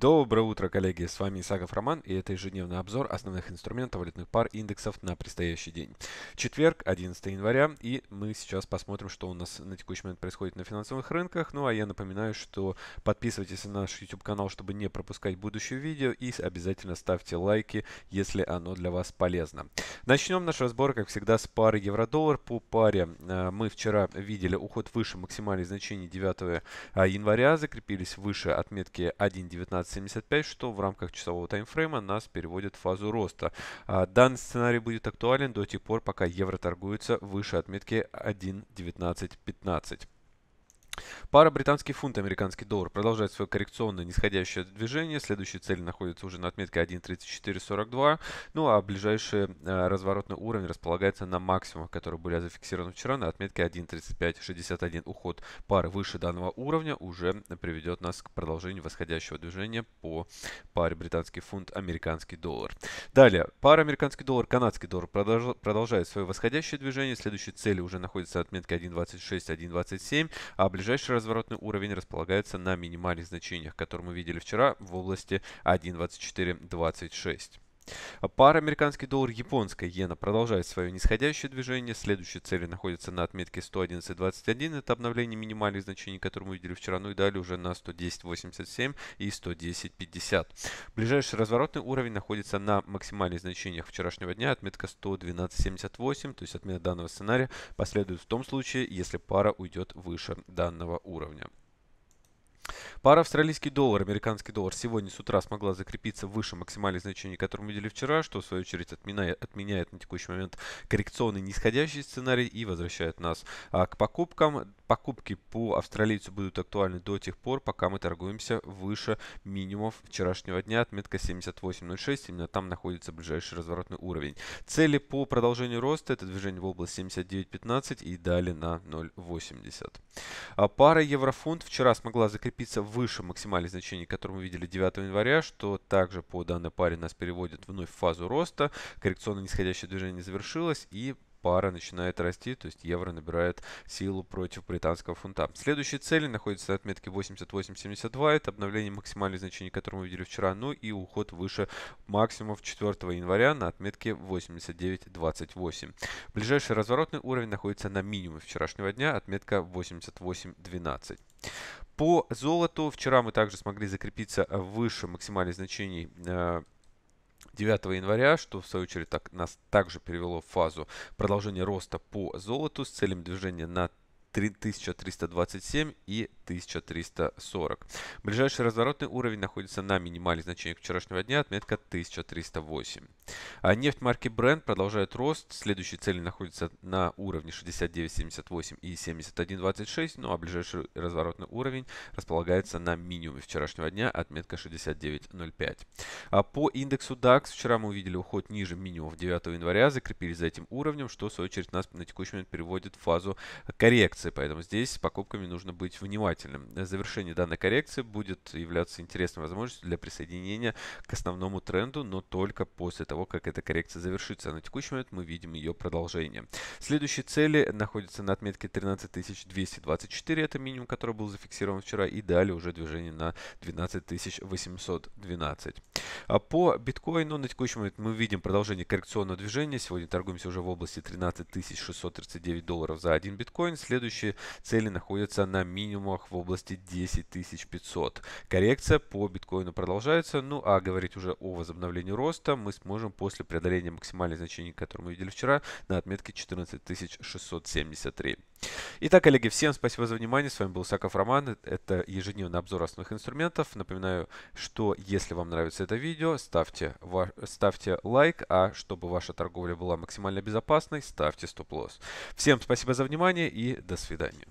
Доброе утро, коллеги! С вами Исаков Роман и это ежедневный обзор основных инструментов валютных пар индексов на предстоящий день. Четверг, 11 января, и мы сейчас посмотрим, что у нас на текущий момент происходит на финансовых рынках. Ну а я напоминаю, что подписывайтесь на наш YouTube канал, чтобы не пропускать будущее видео и обязательно ставьте лайки, если оно для вас полезно. Начнем наш разбор, как всегда, с пары евро-доллар. По паре э, мы вчера видели уход выше максимальных значений 9 э, января, закрепились выше отметки 1.19 17.75, что в рамках часового таймфрейма нас переводит в фазу роста. А, данный сценарий будет актуален до тех пор, пока евро торгуется выше отметки 1.1915. Пара британский фунт, американский доллар продолжает свое коррекционное нисходящее движение. Следующие цели находится уже на отметке 1.3442. Ну а ближайший э, разворотный уровень располагается на максимумах, которые были зафиксированы вчера на отметке 1.3561. Уход пары выше данного уровня уже приведет нас к продолжению восходящего движения по паре британский фунт, американский доллар. Далее, пара американский доллар, канадский доллар продолж, продолжает свое восходящее движение. Следующие цели уже находится на отметке 1.26, а ближайшие Ближайший разворотный уровень располагается на минимальных значениях, которые мы видели вчера в области 1.2426. Пара американский доллар, японская иена продолжает свое нисходящее движение. Следующие цели находится на отметке 111.21. Это обновление минимальных значений, которые мы видели вчера. Ну и далее уже на 110.87 и 110.50. Ближайший разворотный уровень находится на максимальных значениях вчерашнего дня. Отметка 112.78. То есть отмена данного сценария последует в том случае, если пара уйдет выше данного уровня. Пара австралийский доллар, американский доллар сегодня с утра смогла закрепиться выше максимальных значений, которые мы видели вчера, что в свою очередь отменяет, отменяет на текущий момент коррекционный нисходящий сценарий и возвращает нас а, к покупкам. Покупки по австралийцу будут актуальны до тех пор, пока мы торгуемся выше минимумов вчерашнего дня, отметка 78.06, именно там находится ближайший разворотный уровень. Цели по продолжению роста это движение в область 79.15 и далее на 0.80. А пара еврофунт вчера смогла закрепиться выше максимальных значений, которые мы видели 9 января, что также по данной паре нас переводит вновь в фазу роста. Коррекционное нисходящее движение завершилось и пара начинает расти, то есть евро набирает силу против британского фунта. Следующие цели находятся на отметке 88.72, это обновление максимальных значений, которые мы видели вчера, ну и уход выше максимумов 4 января на отметке 89.28. Ближайший разворотный уровень находится на минимуме вчерашнего дня, отметка 88.12. По золоту вчера мы также смогли закрепиться выше максимальных значений 9 э, января, что в свою очередь так, нас также перевело в фазу продолжения роста по золоту с целями движения на 3327 и 1340. Ближайший разворотный уровень находится на минимальных значениях вчерашнего дня, отметка 1308. А нефть марки Brent продолжает рост. Следующие цели находятся на уровне 69.78 и 71.26, ну а ближайший разворотный уровень располагается на минимуме вчерашнего дня, отметка 69.05. А по индексу DAX вчера мы увидели уход ниже минимумов 9 января, закрепились за этим уровнем, что в свою очередь нас на текущий момент переводит в фазу коррекции коррекции, поэтому здесь с покупками нужно быть внимательным. Завершение данной коррекции будет являться интересной возможностью для присоединения к основному тренду, но только после того, как эта коррекция завершится. А на текущий момент мы видим ее продолжение. Следующие цели находятся на отметке 13224, это минимум, который был зафиксирован вчера, и далее уже движение на 12812. А по биткоину на текущий момент мы видим продолжение коррекционного движения. Сегодня торгуемся уже в области 13639 долларов за один биткоин. Следующий следующие цели находятся на минимумах в области 10500. Коррекция по биткоину продолжается, ну а говорить уже о возобновлении роста мы сможем после преодоления максимальных значений, которые мы видели вчера, на отметке 14673. Итак, коллеги, всем спасибо за внимание. С вами был Саков Роман. Это ежедневный обзор основных инструментов. Напоминаю, что если вам нравится это видео, ставьте, ставьте лайк, а чтобы ваша торговля была максимально безопасной, ставьте стоп-лосс. Всем спасибо за внимание и до свидания.